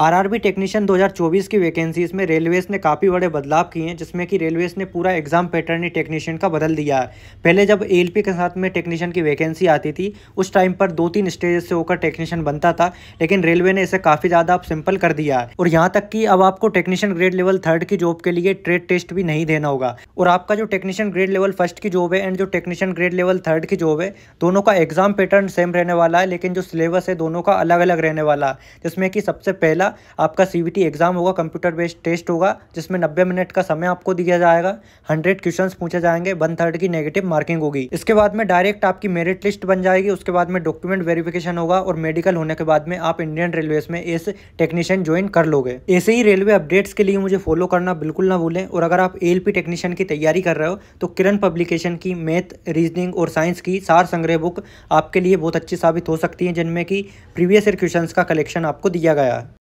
RRB technician 2024 की vacancies में railways ने काफ़ी बड़े बदलाव किए हैं जिसमें कि रेलवेज ने पूरा एग्जाम पैटर्न ही टेक्नीशियन का बदल दिया है पहले जब एलपी के साथ में टेक्नीशियन की वैकेंसी आती थी उस टाइम पर दो तीन स्टेजेस से होकर टेक्नीशियन बनता था लेकिन रेलवे ने इसे काफ़ी ज़्यादा अब सिंपल कर दिया है और यहाँ तक कि अब आपको टेक्नीशियन ग्रेड लेवल थर्ड की जॉब के लिए ट्रेड टेस्ट भी नहीं देना होगा और आपका जो टेक्नीशियन ग्रेड लेवल फर्स्ट की जॉब है एंड जो टेक्नीशियन ग्रेड लेवल थर्ड की जॉब है दोनों का एग्जाम पैटर्न सेम रहने वाला है लेकिन जो सिलेबस है दोनों का अलग अलग रहने वाला है जिसमें कि सबसे पहला पहला आपका सी एग्ज़ाम होगा कंप्यूटर बेस्ड टेस्ट होगा जिसमें नब्बे मिनट का समय आपको दिया जाएगा हंड्रेड क्वेश्चन पूछे जाएंगे वन थर्ड की नेगेटिव मार्किंग होगी इसके बाद में डायरेक्ट आपकी मेरिट लिस्ट बन जाएगी उसके बाद में डॉक्यूमेंट वेरिफिकेशन होगा और मेडिकल होने के बाद में आप इंडियन रेलवे में एस टेक्नीशियन ज्वाइन कर लोगे ऐसे ही रेलवे अपडेट्स के लिए मुझे फॉलो करना बिल्कुल ना भूलें और अगर आप एल टेक्नीशियन की तैयारी कर रहे हो तो किरण पब्लिकेशन की मैथ रीजनिंग और साइंस की सार संग्रह बुक आपके लिए बहुत अच्छी साबित हो सकती है जिनमें कि प्रीवियस ईयर क्वेश्चन का कलेक्शन आपको दिया गया है